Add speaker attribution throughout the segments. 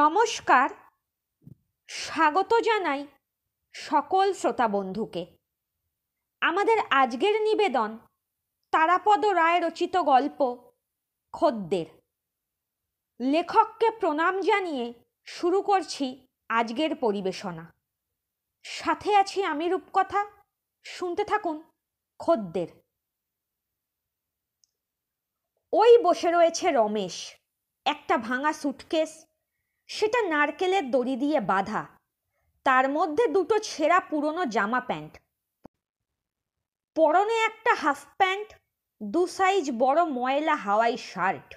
Speaker 1: নমস্কার স্বাগত জানাই সকল শ্রোতা বন্ধুকে আমাদের আজকের নিবেদন তারাপদ রায় রচিত গল্প খদ্দের লেখককে প্রণাম জানিয়ে শুরু করছি আজকের পরিবেশনা সাথে আছি আমি রূপকথা শুনতে থাকুন খদ্দের ওই বসে রয়েছে রমেশ একটা ভাঙা সুটকেস সেটা নারকেলের দড়ি দিয়ে বাঁধা তার মধ্যে দুটো ছেঁড়া পুরনো জামা প্যান্ট পরনে একটা হাফ প্যান্ট দু সাইজ বড় ময়লা হাওয়াই শার্ট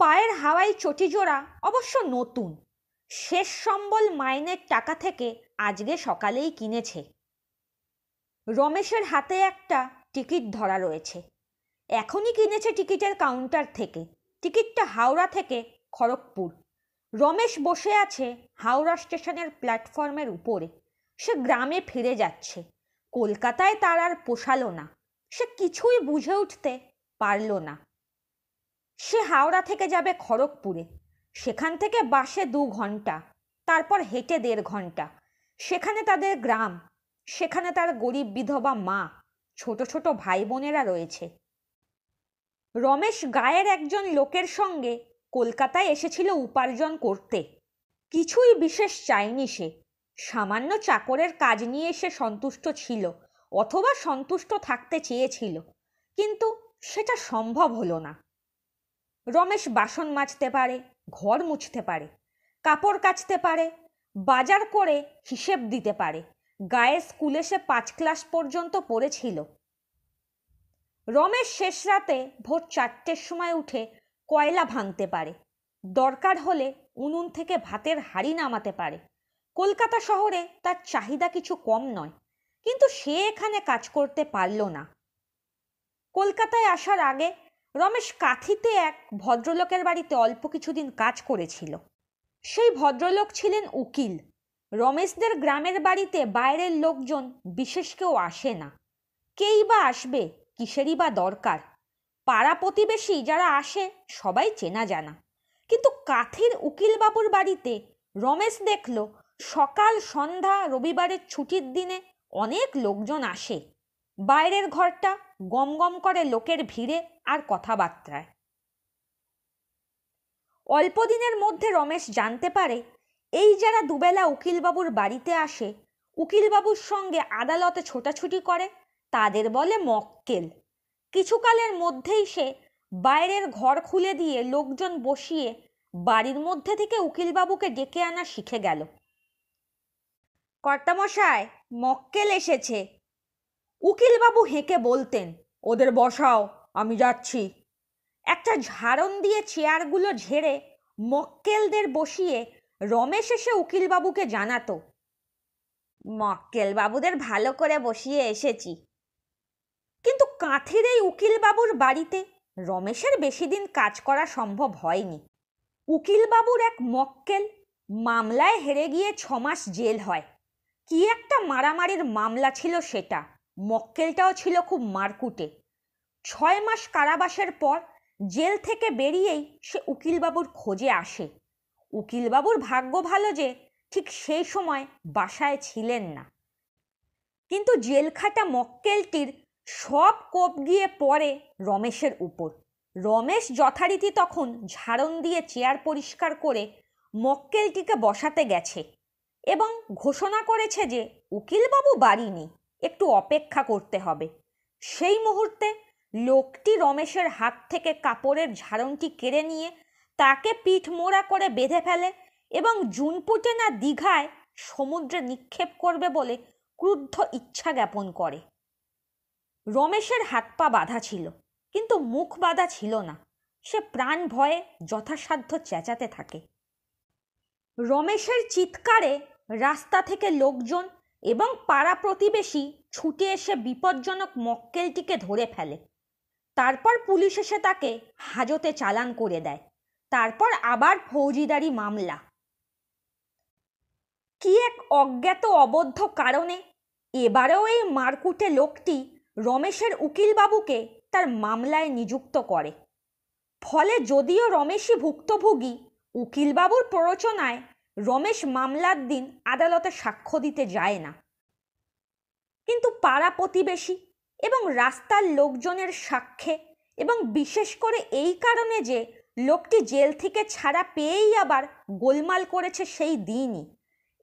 Speaker 1: পায়ের হাওয়াই চটিজোড়া অবশ্য নতুন শেষ সম্বল মাইনের টাকা থেকে আজকে সকালেই কিনেছে রমেশের হাতে একটা টিকিট ধরা রয়েছে এখনই কিনেছে টিকিটের কাউন্টার থেকে টিকিটটা হাওড়া থেকে খড়গপুর রমেশ বসে আছে হাওড়া স্টেশনের প্ল্যাটফর্মের উপরে সে গ্রামে ফিরে যাচ্ছে কলকাতায় তার আর পোষালো না সে কিছুই বুঝে উঠতে পারল না সে হাওড়া থেকে যাবে খড়গপুরে সেখান থেকে বাসে দু ঘন্টা তারপর হেঁটে দেড় ঘন্টা সেখানে তাদের গ্রাম সেখানে তার গরিব বিধবা মা ছোট ছোট ভাই বোনেরা রয়েছে রমেশ গায়ের একজন লোকের সঙ্গে কলকাতায় এসেছিল উপার্জন করতে কিছুই বিশেষ চায়নি সে সামান্য চাকরের কাজ নিয়ে সে সন্তুষ্ট ছিল অথবা সন্তুষ্ট থাকতে চেয়েছিল কিন্তু সেটা সম্ভব হলো না রমেশ বাসন মাজতে পারে ঘর মুছতে পারে কাপড় কাচতে পারে বাজার করে হিসেব দিতে পারে গায়ে স্কুলে সে পাঁচ ক্লাস পর্যন্ত পড়েছিল রমেশ শেষ রাতে ভোর চারটের সময় উঠে কয়লা ভাঙতে পারে দরকার হলে উনুন থেকে ভাতের হাড়ি নামাতে পারে কলকাতা শহরে তার চাহিদা কিছু কম নয় কিন্তু সে এখানে কাজ করতে পারল না কলকাতায় আসার আগে রমেশ কাঁথিতে এক ভদ্রলোকের বাড়িতে অল্প কিছুদিন কাজ করেছিল সেই ভদ্রলোক ছিলেন উকিল রমেশদের গ্রামের বাড়িতে বাইরের লোকজন বিশেষ কেউ আসে না কেই বা আসবে কিসেরই বা দরকার পাড়া প্রতিবেশী যারা আসে সবাই চেনা জানা কিন্তু কাথির উকিলবাবুর বাড়িতে রমেশ দেখল সকাল সন্ধ্যা রবিবারের ছুটির দিনে অনেক লোকজন আসে বাইরের ঘরটা গমগম করে লোকের ভিড়ে আর কথাবার্তায় অল্পদিনের মধ্যে রমেশ জানতে পারে এই যারা দুবেলা উকিলবাবুর বাড়িতে আসে উকিলবাবুর সঙ্গে আদালতে ছোটাছুটি করে তাদের বলে মক্কেল কিছুকালের মধ্যেই সে বাইরের ঘর খুলে দিয়ে লোকজন বসিয়ে বাড়ির মধ্যে থেকে উকিলবাবুকে ডেকে আনা শিখে গেল কর্তামশায় মক্কেল এসেছে উকিলবাবু হেঁকে বলতেন ওদের বসাও আমি যাচ্ছি একটা ঝাড়ন দিয়ে চেয়ারগুলো ঝেড়ে মক্কেলদের বসিয়ে রমেশ এসে উকিলবাবুকে জানাতো মক্কেলবাবুদের ভালো করে বসিয়ে এসেছি কিন্তু কাঁথের এই উকিলবাবুর বাড়িতে রমেশের বেশি দিন কাজ করা সম্ভব হয়নি উকিলবাবুর এক মক্কেল মামলায় হেরে গিয়ে ছমাস জেল হয় কি একটা মারামারির মামলা ছিল সেটা মক্কেলটাও ছিল খুব মারকুটে ছয় মাস কারাবাসের পর জেল থেকে বেরিয়েই সে উকিলবাবুর খোঁজে আসে উকিলবাবুর ভাগ্য ভালো যে ঠিক সেই সময় বাসায় ছিলেন না কিন্তু জেলখাটা মক্কেলটির সব কোপ গিয়ে পড়ে রমেশের উপর রমেশ যথারীতি তখন ঝাড়ন দিয়ে চেয়ার পরিষ্কার করে মক্কেলটিকে বসাতে গেছে এবং ঘোষণা করেছে যে উকিলবাবু বাড়ি নেই একটু অপেক্ষা করতে হবে সেই মুহূর্তে লোকটি রমেশের হাত থেকে কাপড়ের ঝাড়নটি কেড়ে নিয়ে তাকে পিঠ মোড়া করে বেঁধে ফেলে এবং জুনপুটে না দীঘায় সমুদ্রে নিক্ষেপ করবে বলে ক্রুদ্ধ ইচ্ছা জ্ঞাপন করে রমেশের হাত পা বাঁধা ছিল কিন্তু মুখ বাঁধা ছিল না সে প্রাণ ভয়ে যথাসাধ্য চেঁচাতে থাকে রমেশের চিৎকারে রাস্তা থেকে লোকজন এবং পাড়া প্রতিবেশী ছুটে এসে বিপজ্জনক মক্কেলটিকে ধরে ফেলে তারপর পুলিশ এসে তাকে হাজতে চালান করে দেয় তারপর আবার ফৌজিদারি মামলা কি এক অজ্ঞাত অবদ্ধ কারণে এবারেও এই মারকুটে লোকটি রমেশের উকিলবাবুকে তার মামলায় নিযুক্ত করে ফলে যদিও রমেশই ভুক্তভোগী উকিলবাবুর প্ররোচনায় রমেশ মামলার দিন আদালতে সাক্ষ্য দিতে যায় না কিন্তু পাড়া প্রতিবেশী এবং রাস্তার লোকজনের সাক্ষ্যে এবং বিশেষ করে এই কারণে যে লোকটি জেল থেকে ছাড়া পেয়েই আবার গোলমাল করেছে সেই দিনই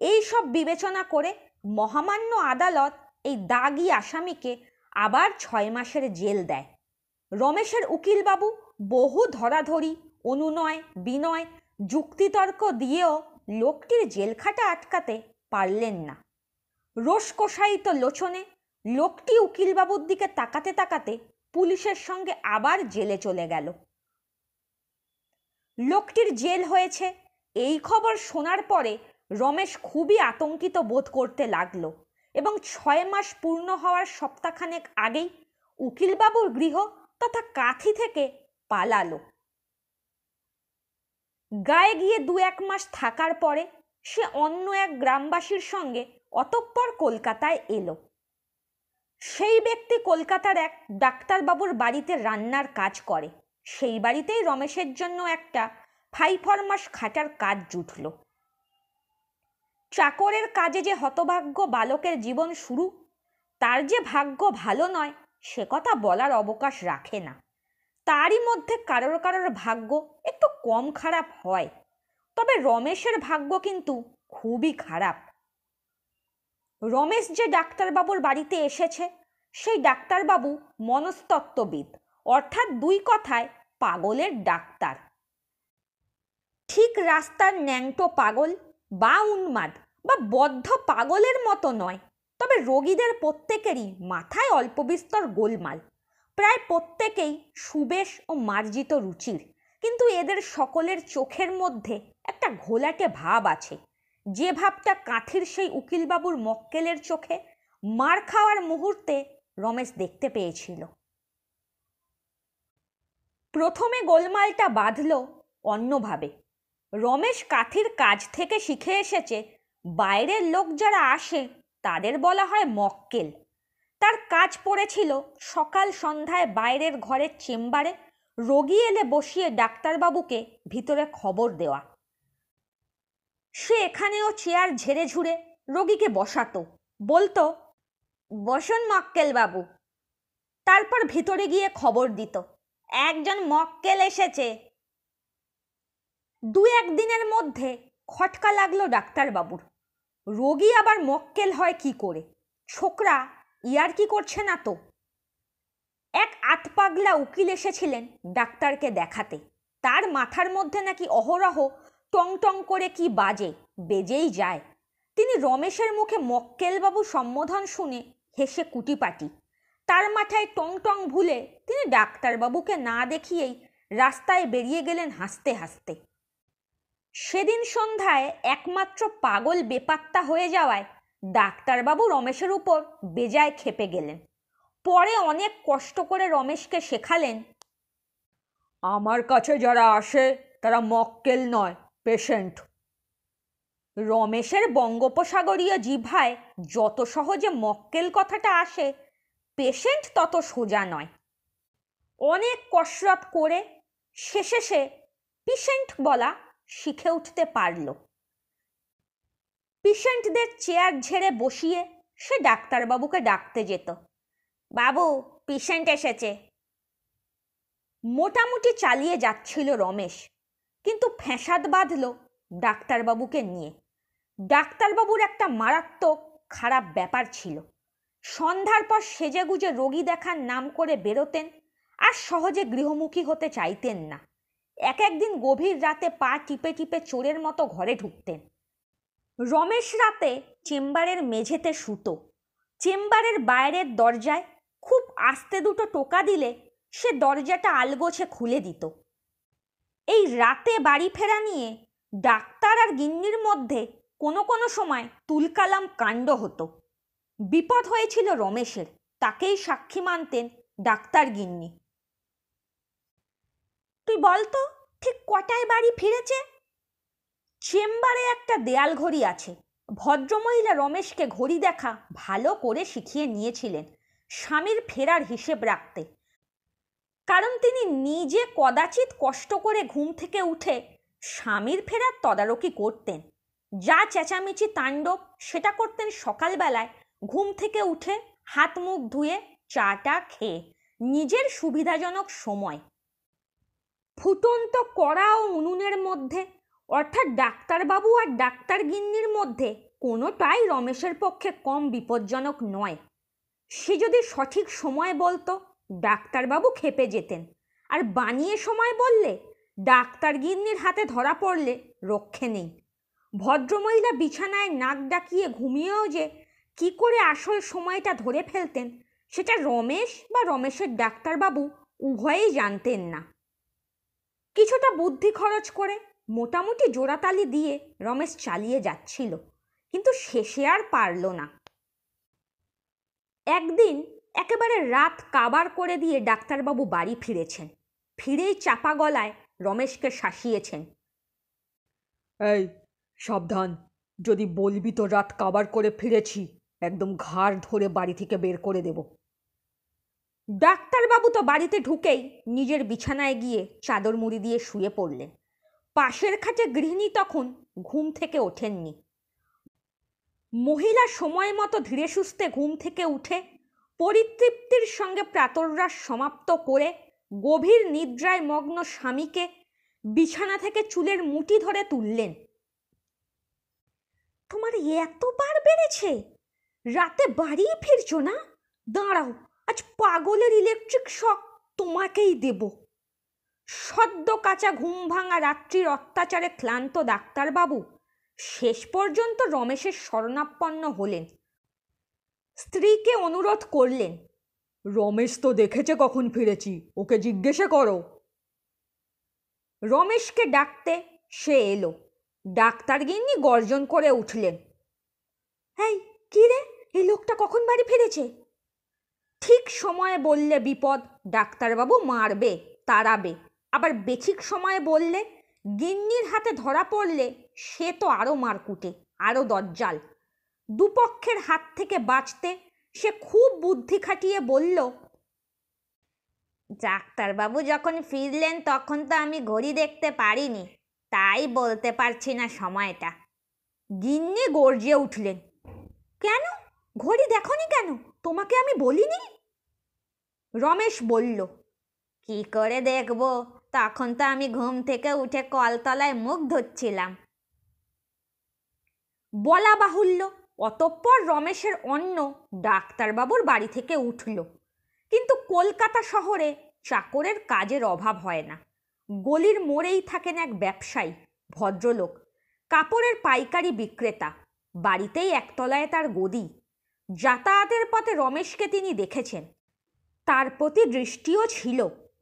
Speaker 1: এই সব বিবেচনা করে মহামান্য আদালত এই দাগি আসামিকে আবার ছয় মাসের জেল দেয় রমেশের উকিলবাবু বহু ধরাধরি অনুনয় বিনয় যুক্তিতর্ক দিয়েও লোকটির জেলখাটা আটকাতে পারলেন না রোষকষায়িত লোচনে লোকটি উকিলবাবুর দিকে তাকাতে তাকাতে পুলিশের সঙ্গে আবার জেলে চলে গেল লোকটির জেল হয়েছে এই খবর শোনার পরে রমেশ খুবই আতঙ্কিত বোধ করতে লাগলো এবং ছয় মাস পূর্ণ হওয়ার সপ্তাহখানেক আগেই উকিলবাবুর গৃহ তথা কাথি থেকে পালালো গায়ে গিয়ে দু এক মাস থাকার পরে সে অন্য এক গ্রামবাসীর সঙ্গে অতঃপর কলকাতায় এলো সেই ব্যক্তি কলকাতার এক ডাক্তারবাবুর বাড়িতে রান্নার কাজ করে সেই বাড়িতেই রমেশের জন্য একটা ফাইফরমাস খাটার কাজ জুটলো চাকরের কাজে যে হতভাগ্য বালকের জীবন শুরু তার যে ভাগ্য ভালো নয় সে কথা বলার অবকাশ রাখে না তারই মধ্যে কারোর কারোর ভাগ্য একটু কম খারাপ হয় তবে রমেশের ভাগ্য কিন্তু খুবই খারাপ রমেশ যে ডাক্তারবাবুর বাড়িতে এসেছে সেই ডাক্তারবাবু মনস্তত্ত্ববিদ অর্থাৎ দুই কথায় পাগলের ডাক্তার ঠিক রাস্তার ন্যাংটো পাগল বা উন্মাদ বা বদ্ধ পাগলের মতো নয় তবে রোগীদের প্রত্যেকেরই মাথায় অল্প বিস্তর গোলমাল প্রায় প্রত্যেকেই সুবেশ ও মার্জিত রুচির কিন্তু এদের সকলের চোখের মধ্যে একটা ঘোলাটে ভাব আছে যে ভাবটা কাঠির সেই উকিলবাবুর মক্কেলের চোখে মার খাওয়ার মুহূর্তে রমেশ দেখতে পেয়েছিল প্রথমে গোলমালটা বাঁধল অন্যভাবে রমেশ কাঠির কাজ থেকে শিখে এসেছে বাইরের লোক যারা আসে তাদের বলা হয় মক্কেল তার কাজ পড়েছিল সকাল সন্ধ্যায় বাইরের ঘরের চেম্বারে রোগী এলে বসিয়ে ডাক্তারবাবুকে ভিতরে খবর দেওয়া সে এখানেও চেয়ার ঝেড়ে ঝুড়ে রোগীকে বসাতো বলতো বসুন মক্কেল বাবু তারপর ভিতরে গিয়ে খবর দিত একজন মক্কেল এসেছে দু একদিনের মধ্যে খটকা লাগলো ডাক্তারবাবুর রোগী আবার মক্কেল হয় কি করে ছোকরা ইয়ার কি করছে না তো এক আতপাগলা উকিল এসেছিলেন ডাক্তারকে দেখাতে তার মাথার মধ্যে নাকি অহরহ টং টং করে কি বাজে বেজেই যায় তিনি রমেশের মুখে মক্কেলবাবু সম্বোধন শুনে হেসে কুটিপাটি তার মাথায় টং টং ভুলে তিনি ডাক্তারবাবুকে না দেখিয়েই রাস্তায় বেরিয়ে গেলেন হাসতে হাসতে সেদিন সন্ধ্যায় একমাত্র পাগল বেপাত্তা হয়ে যাওয়ায় ডাক্তারবাবু রমেশের উপর বেজায় খেপে গেলেন পরে অনেক কষ্ট করে রমেশকে শেখালেন আমার কাছে যারা আসে তারা মক্কেল নয় পেশেন্ট রমেশের বঙ্গোপসাগরীয় জিভায় যত সহজে মক্কেল কথাটা আসে পেশেন্ট তত সোজা নয় অনেক কসরত করে শেষে সে পেশেন্ট বলা শিখে উঠতে পারল পেশেন্টদের চেয়ার ঝেড়ে বসিয়ে সে ডাক্তারবাবুকে ডাকতে যেত বাবু পেশেন্ট এসেছে মোটামুটি চালিয়ে যাচ্ছিল রমেশ কিন্তু ফ্যাসাদ বাঁধল ডাক্তারবাবুকে নিয়ে ডাক্তারবাবুর একটা মারাত্মক খারাপ ব্যাপার ছিল সন্ধ্যার পর সেজেগুজে রোগী দেখার নাম করে বেরোতেন আর সহজে গৃহমুখী হতে চাইতেন না এক একদিন গভীর রাতে পা টিপে টিপে চোরের মতো ঘরে ঢুকতেন রমেশ রাতে চেম্বারের মেঝেতে শুতো চেম্বারের বাইরের দরজায় খুব আস্তে দুটো টোকা দিলে সে দরজাটা আলগোছে খুলে দিত এই রাতে বাড়ি ফেরা নিয়ে ডাক্তার আর গিন্নির মধ্যে কোনো কোনো সময় তুলকালাম কাণ্ড হতো বিপদ হয়েছিল রমেশের তাকেই সাক্ষী মানতেন ডাক্তার গিন্নি তুই বলতো ঠিক কটায় বাড়ি ফিরেছে চেম্বারে একটা দেয়াল ঘড়ি আছে ভদ্রমহিলা রমেশকে ঘড়ি দেখা ভালো করে শিখিয়ে নিয়েছিলেন স্বামীর ফেরার হিসেব রাখতে কারণ তিনি নিজে কদাচিৎ কষ্ট করে ঘুম থেকে উঠে স্বামীর ফেরার তদারকি করতেন যা চেঁচামেচি তাণ্ডব সেটা করতেন সকালবেলায় ঘুম থেকে উঠে হাত মুখ ধুয়ে চাটা খেয়ে নিজের সুবিধাজনক সময় ফুটন্ত কড়া ও উনুনের মধ্যে অর্থাৎ ডাক্তারবাবু আর ডাক্তার গিন্নির মধ্যে কোনোটাই রমেশের পক্ষে কম বিপজ্জনক নয় সে যদি সঠিক সময় বলতো ডাক্তারবাবু খেপে যেতেন আর বানিয়ে সময় বললে ডাক্তার গিন্নির হাতে ধরা পড়লে রক্ষে নেই ভদ্রমহিলা বিছানায় নাক ডাকিয়ে ঘুমিয়েও যে কি করে আসল সময়টা ধরে ফেলতেন সেটা রমেশ বা রমেশের ডাক্তারবাবু উভয়েই জানতেন না কিছুটা বুদ্ধি খরচ করে মোটামুটি জোড়াতালি দিয়ে রমেশ চালিয়ে যাচ্ছিল কিন্তু শেষে আর পারল না একদিন একেবারে রাত কাবার করে দিয়ে ডাক্তারবাবু বাড়ি ফিরেছেন ফিরেই চাপা গলায় রমেশকে শাসিয়েছেন এই সাবধান যদি বলবি তো রাত কাবার করে ফিরেছি একদম ঘাড় ধরে বাড়ি থেকে বের করে দেবো ডাক্তারবাবু তো বাড়িতে ঢুকেই নিজের বিছানায় গিয়ে চাদর মুড়ি দিয়ে শুয়ে পড়লেন পাশের খাটে গৃহিণী তখন ঘুম থেকে ওঠেননি মহিলা সময় মতো ধীরে সুস্থে ঘুম থেকে উঠে পরিতৃপ্তির সঙ্গে প্রাতররাস সমাপ্ত করে গভীর নিদ্রায় মগ্ন স্বামীকে বিছানা থেকে চুলের মুটি ধরে তুললেন তোমার এতবার বেড়েছে রাতে বাড়ি ফিরছো না দাঁড়াও আজ পাগলের ইলেকট্রিক শখ তোমাকেই দেব সদ্য কাঁচা ঘুম ভাঙা রাত্রির অত্যাচারে ক্লান্ত ডাক্তারবাবু শেষ পর্যন্ত রমেশের শরণাপন্ন হলেন স্ত্রীকে অনুরোধ করলেন রমেশ তো দেখেছে কখন ফিরেছি ওকে জিজ্ঞেসে করো রমেশকে ডাকতে সে এলো ডাক্তার গিন্নি গর্জন করে উঠলেন এই কি রে এই লোকটা কখন বাড়ি ফিরেছে ঠিক সময়ে বললে বিপদ ডাক্তারবাবু মারবে তাড়াবে আবার বেঠিক সময়ে বললে গিন্নির হাতে ধরা পড়লে সে তো আরও মারকুটে আরও দজ্জাল দুপক্ষের হাত থেকে বাঁচতে সে খুব বুদ্ধি খাটিয়ে বলল ডাক্তারবাবু যখন ফিরলেন তখন তো আমি ঘড়ি দেখতে পারিনি তাই বলতে পারছি না সময়টা গিন্নি গর্জে উঠলেন কেন ঘড়ি দেখনি কেন তোমাকে আমি বলিনি রমেশ বলল কি করে দেখব তখন তো আমি ঘুম থেকে উঠে কলতলায় মুখ ধরছিলাম বলা বাহুল্য অতঃপর রমেশের অন্য ডাক্তারবাবুর বাড়ি থেকে উঠল কিন্তু কলকাতা শহরে চাকরের কাজের অভাব হয় না গলির মোড়েই থাকেন এক ব্যবসায়ী ভদ্রলোক কাপড়ের পাইকারি বিক্রেতা বাড়িতেই একতলায় তার গদি যাতায়াতের পথে রমেশকে তিনি দেখেছেন তার প্রতি দৃষ্টিও ছিল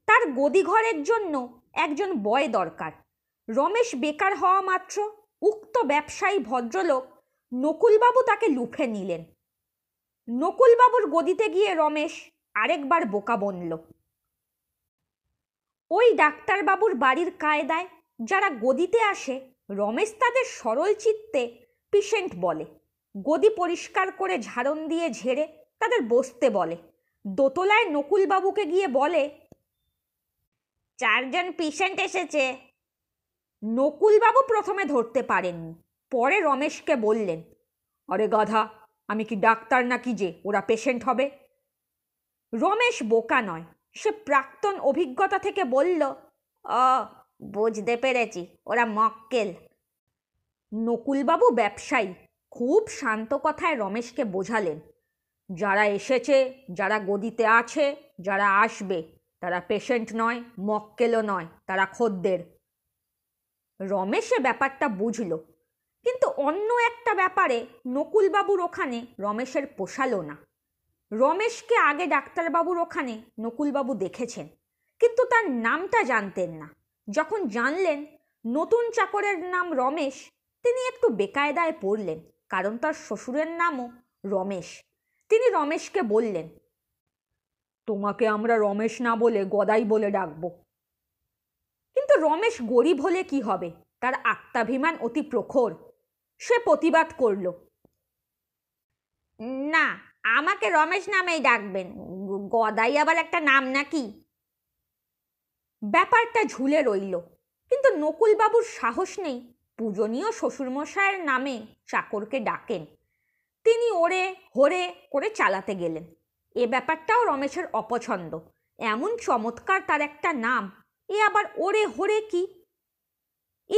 Speaker 1: তার গদিঘরের জন্য একজন বয় দরকার রমেশ বেকার হওয়া মাত্র উক্ত ব্যবসায়ী ভদ্রলোক নকুলবাবু তাকে লুফে নিলেন নকুলবাবুর গদিতে গিয়ে রমেশ আরেকবার বোকা বনল ওই ডাক্তারবাবুর বাড়ির কায়দায় যারা গদিতে আসে রমেশ তাদের সরল চিত্তে পেশেন্ট বলে গদি পরিষ্কার করে ঝাড়ন দিয়ে ঝেড়ে তাদের বসতে বলে দোতলায় নকুলবাবুকে গিয়ে বলে চারজন পেশেন্ট এসেছে নকুলবাবু প্রথমে ধরতে পারেননি পরে রমেশকে বললেন আরে গাধা আমি কি ডাক্তার নাকি যে ওরা পেশেন্ট হবে রমেশ বোকা নয় সে প্রাক্তন অভিজ্ঞতা থেকে বলল বুঝতে পেরেছি ওরা মক্কেল নকুলবাবু ব্যবসায়ী খুব শান্ত কথায় রমেশকে বোঝালেন যারা এসেছে যারা গদিতে আছে যারা আসবে তারা পেশেন্ট নয় মক্কেলও নয় তারা খদ্দের রমেশে ব্যাপারটা বুঝল কিন্তু অন্য একটা ব্যাপারে নকুলবাবুর ওখানে রমেশের পোষালো না রমেশকে আগে ডাক্তারবাবুর ওখানে নকুলবাবু দেখেছেন কিন্তু তার নামটা জানতেন না যখন জানলেন নতুন চাকরের নাম রমেশ তিনি একটু বেকায়দায় পড়লেন কারণ তার শ্বশুরের নামও রমেশ তিনি রমেশকে বললেন তোমাকে আমরা রমেশ না বলে গদাই বলে ডাকব কিন্তু রমেশ গরিব হলে কি হবে তার আত্মাভিমান অতি প্রখর সে প্রতিবাদ করল না আমাকে রমেশ নামেই ডাকবেন গদাই আবার একটা নাম নাকি ব্যাপারটা ঝুলে রইল কিন্তু নকুলবাবুর সাহস নেই পূজনীয় শ্বশুরমশায়ের নামে চাকরকে ডাকেন তিনি ওরে হরে করে চালাতে গেলেন এ ব্যাপারটাও রমেশের অপছন্দ এমন চমৎকার তার একটা নাম এ আবার ওরে হরে কি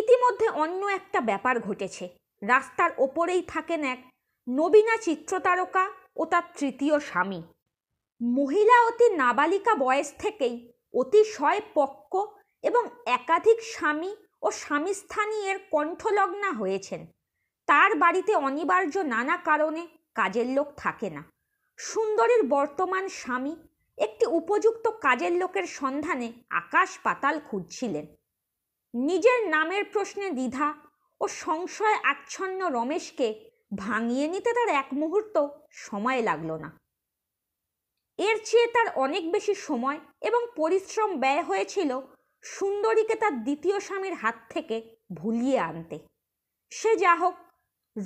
Speaker 1: ইতিমধ্যে অন্য একটা ব্যাপার ঘটেছে রাস্তার ওপরেই থাকেন এক নবীনা চিত্রতারকা ও তার তৃতীয় স্বামী মহিলা অতি নাবালিকা বয়স থেকেই অতিশয় পক্ক এবং একাধিক স্বামী ও এর কণ্ঠলগ্না হয়েছেন তার বাড়িতে অনিবার্য নানা কারণে কাজের লোক থাকে না সুন্দরীর বর্তমান স্বামী একটি উপযুক্ত কাজের লোকের সন্ধানে আকাশ পাতাল খুঁজছিলেন নিজের নামের প্রশ্নে দ্বিধা ও সংশয় আচ্ছন্ন রমেশকে ভাঙিয়ে নিতে তার এক মুহূর্ত সময় লাগল না এর চেয়ে তার অনেক বেশি সময় এবং পরিশ্রম ব্যয় হয়েছিল সুন্দরীকে তার দ্বিতীয় স্বামীর হাত থেকে ভুলিয়ে আনতে সে যা হোক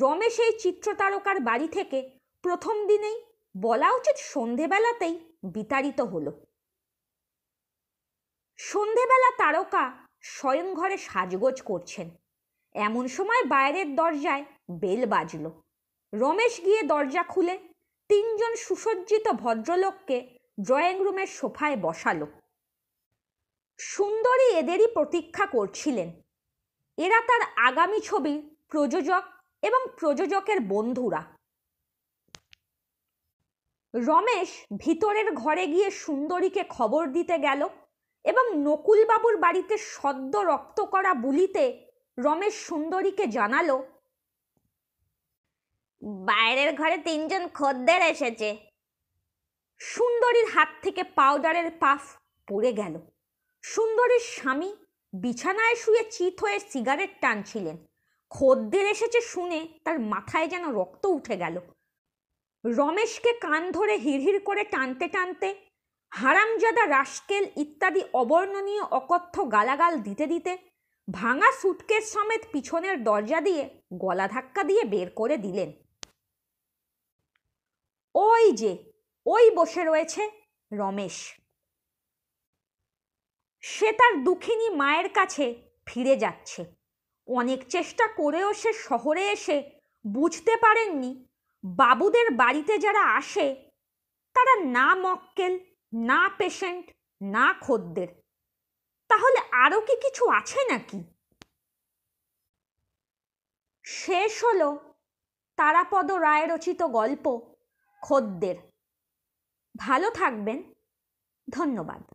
Speaker 1: রমেশ এই চিত্রতারকার বাড়ি থেকে প্রথম দিনেই বলা উচিত সন্ধেবেলাতেই বিতাড়িত হল সন্ধেবেলা তারকা স্বয়ংঘরে সাজগোজ করছেন এমন সময় বাইরের দরজায় বেল বাজল রমেশ গিয়ে দরজা খুলে তিনজন সুসজ্জিত ভদ্রলোককে ড্রয়িং রুমের সোফায় বসালো সুন্দরী এদেরই প্রতীক্ষা করছিলেন এরা তার আগামী ছবির প্রযোজক এবং প্রযোজকের বন্ধুরা রমেশ ভিতরের ঘরে গিয়ে সুন্দরীকে খবর দিতে গেল এবং নকুলবাবুর বাড়িতে সদ্য রক্ত করা বুলিতে রমেশ সুন্দরীকে জানালো বাইরের ঘরে তিনজন খদ্দের এসেছে সুন্দরীর হাত থেকে পাউডারের পাফ পড়ে গেল সুন্দরীর স্বামী বিছানায় শুয়ে চিত হয়ে সিগারেট টানছিলেন খদ্দের এসেছে শুনে তার মাথায় যেন রক্ত উঠে গেল রমেশকে কান ধরে হিড়হিড় করে টানতে টানতে হারামজাদা রাসকেল ইত্যাদি অবর্ণনীয় অকথ্য গালাগাল দিতে দিতে ভাঙা সুটকেস সমেত পিছনের দরজা দিয়ে গলা ধাক্কা দিয়ে বের করে দিলেন ওই যে ওই বসে রয়েছে রমেশ সে তার দুঃখিনী মায়ের কাছে ফিরে যাচ্ছে অনেক চেষ্টা করেও সে শহরে এসে বুঝতে পারেননি বাবুদের বাড়িতে যারা আসে তারা না মক্কেল না পেশেন্ট না খদ্দের তাহলে আরও কি কিছু আছে নাকি শেষ হল তারাপদ রায় রচিত গল্প খদ্দের ভালো থাকবেন ধন্যবাদ